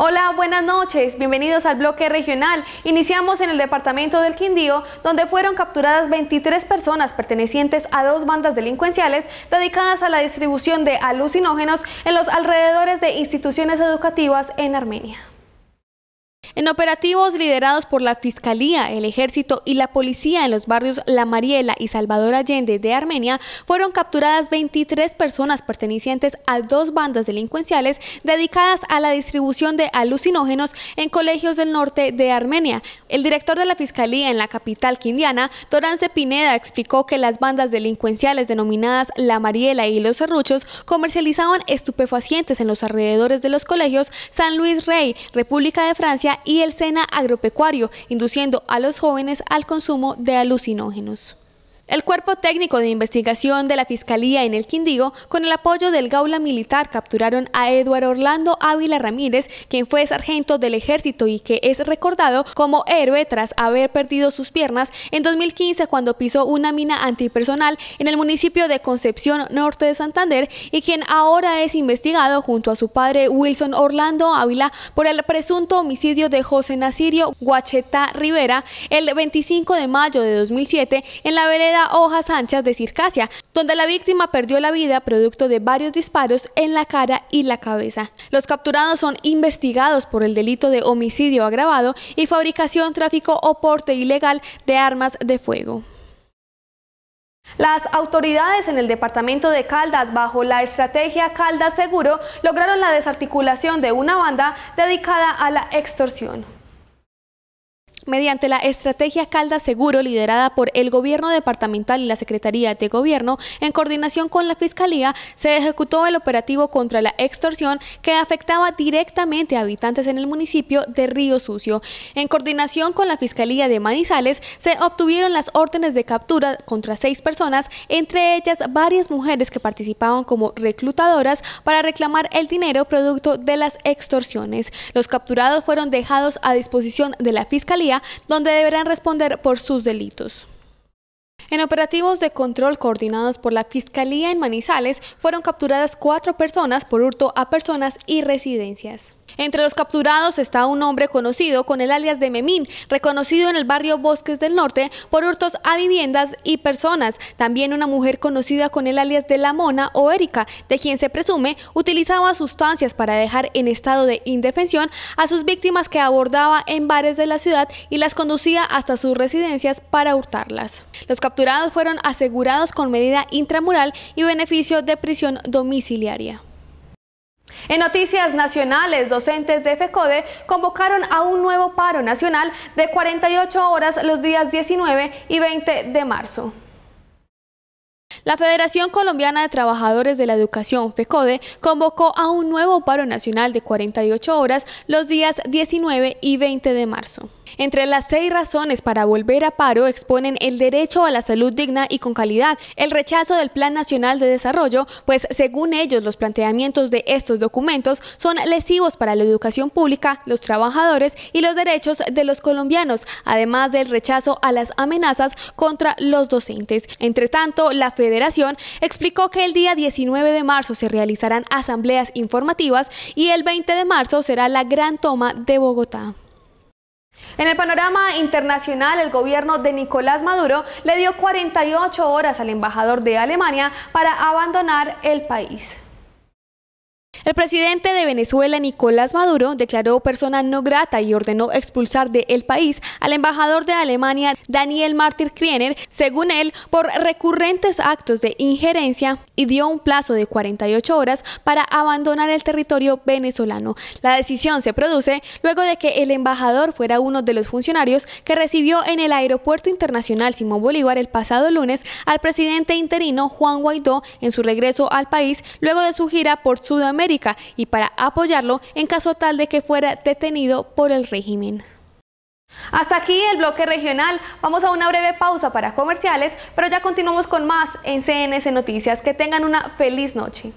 Hola, buenas noches, bienvenidos al bloque regional. Iniciamos en el departamento del Quindío, donde fueron capturadas 23 personas pertenecientes a dos bandas delincuenciales dedicadas a la distribución de alucinógenos en los alrededores de instituciones educativas en Armenia. En operativos liderados por la Fiscalía, el Ejército y la Policía en los barrios La Mariela y Salvador Allende de Armenia, fueron capturadas 23 personas pertenecientes a dos bandas delincuenciales dedicadas a la distribución de alucinógenos en colegios del norte de Armenia. El director de la Fiscalía en la capital quindiana, Torance Pineda, explicó que las bandas delincuenciales denominadas La Mariela y Los Serruchos comercializaban estupefacientes en los alrededores de los colegios San Luis Rey, República de Francia y el SENA agropecuario, induciendo a los jóvenes al consumo de alucinógenos. El cuerpo técnico de investigación de la Fiscalía en el Quindío, con el apoyo del Gaula Militar, capturaron a Eduardo Orlando Ávila Ramírez, quien fue sargento del ejército y que es recordado como héroe tras haber perdido sus piernas en 2015 cuando pisó una mina antipersonal en el municipio de Concepción Norte de Santander y quien ahora es investigado junto a su padre Wilson Orlando Ávila por el presunto homicidio de José Nasirio Guacheta Rivera el 25 de mayo de 2007 en la vereda Hojas Anchas de Circasia, donde la víctima perdió la vida producto de varios disparos en la cara y la cabeza. Los capturados son investigados por el delito de homicidio agravado y fabricación, tráfico o porte ilegal de armas de fuego. Las autoridades en el departamento de Caldas, bajo la estrategia Caldas Seguro, lograron la desarticulación de una banda dedicada a la extorsión. Mediante la estrategia Calda Seguro, liderada por el Gobierno Departamental y la Secretaría de Gobierno, en coordinación con la Fiscalía, se ejecutó el operativo contra la extorsión que afectaba directamente a habitantes en el municipio de Río Sucio. En coordinación con la Fiscalía de Manizales, se obtuvieron las órdenes de captura contra seis personas, entre ellas varias mujeres que participaban como reclutadoras para reclamar el dinero producto de las extorsiones. Los capturados fueron dejados a disposición de la Fiscalía donde deberán responder por sus delitos. En operativos de control coordinados por la Fiscalía en Manizales fueron capturadas cuatro personas por hurto a personas y residencias. Entre los capturados está un hombre conocido con el alias de Memín, reconocido en el barrio Bosques del Norte por hurtos a viviendas y personas. También una mujer conocida con el alias de La Mona o Erika, de quien se presume utilizaba sustancias para dejar en estado de indefensión a sus víctimas que abordaba en bares de la ciudad y las conducía hasta sus residencias para hurtarlas. Los capturados fueron asegurados con medida intramural y beneficio de prisión domiciliaria. En noticias nacionales, docentes de FECODE convocaron a un nuevo paro nacional de 48 horas los días 19 y 20 de marzo. La Federación Colombiana de Trabajadores de la Educación, FECODE, convocó a un nuevo paro nacional de 48 horas los días 19 y 20 de marzo. Entre las seis razones para volver a paro exponen el derecho a la salud digna y con calidad, el rechazo del Plan Nacional de Desarrollo, pues según ellos los planteamientos de estos documentos son lesivos para la educación pública, los trabajadores y los derechos de los colombianos, además del rechazo a las amenazas contra los docentes. Entre tanto, la federación explicó que el día 19 de marzo se realizarán asambleas informativas y el 20 de marzo será la gran toma de Bogotá. En el panorama internacional, el gobierno de Nicolás Maduro le dio 48 horas al embajador de Alemania para abandonar el país. El presidente de Venezuela, Nicolás Maduro, declaró persona no grata y ordenó expulsar de el país al embajador de Alemania, Daniel Martyr Kriener, según él, por recurrentes actos de injerencia y dio un plazo de 48 horas para abandonar el territorio venezolano. La decisión se produce luego de que el embajador fuera uno de los funcionarios que recibió en el Aeropuerto Internacional Simón Bolívar el pasado lunes al presidente interino Juan Guaidó en su regreso al país luego de su gira por Sudamérica y para apoyarlo en caso tal de que fuera detenido por el régimen. Hasta aquí el bloque regional. Vamos a una breve pausa para comerciales, pero ya continuamos con más en CNS Noticias. Que tengan una feliz noche.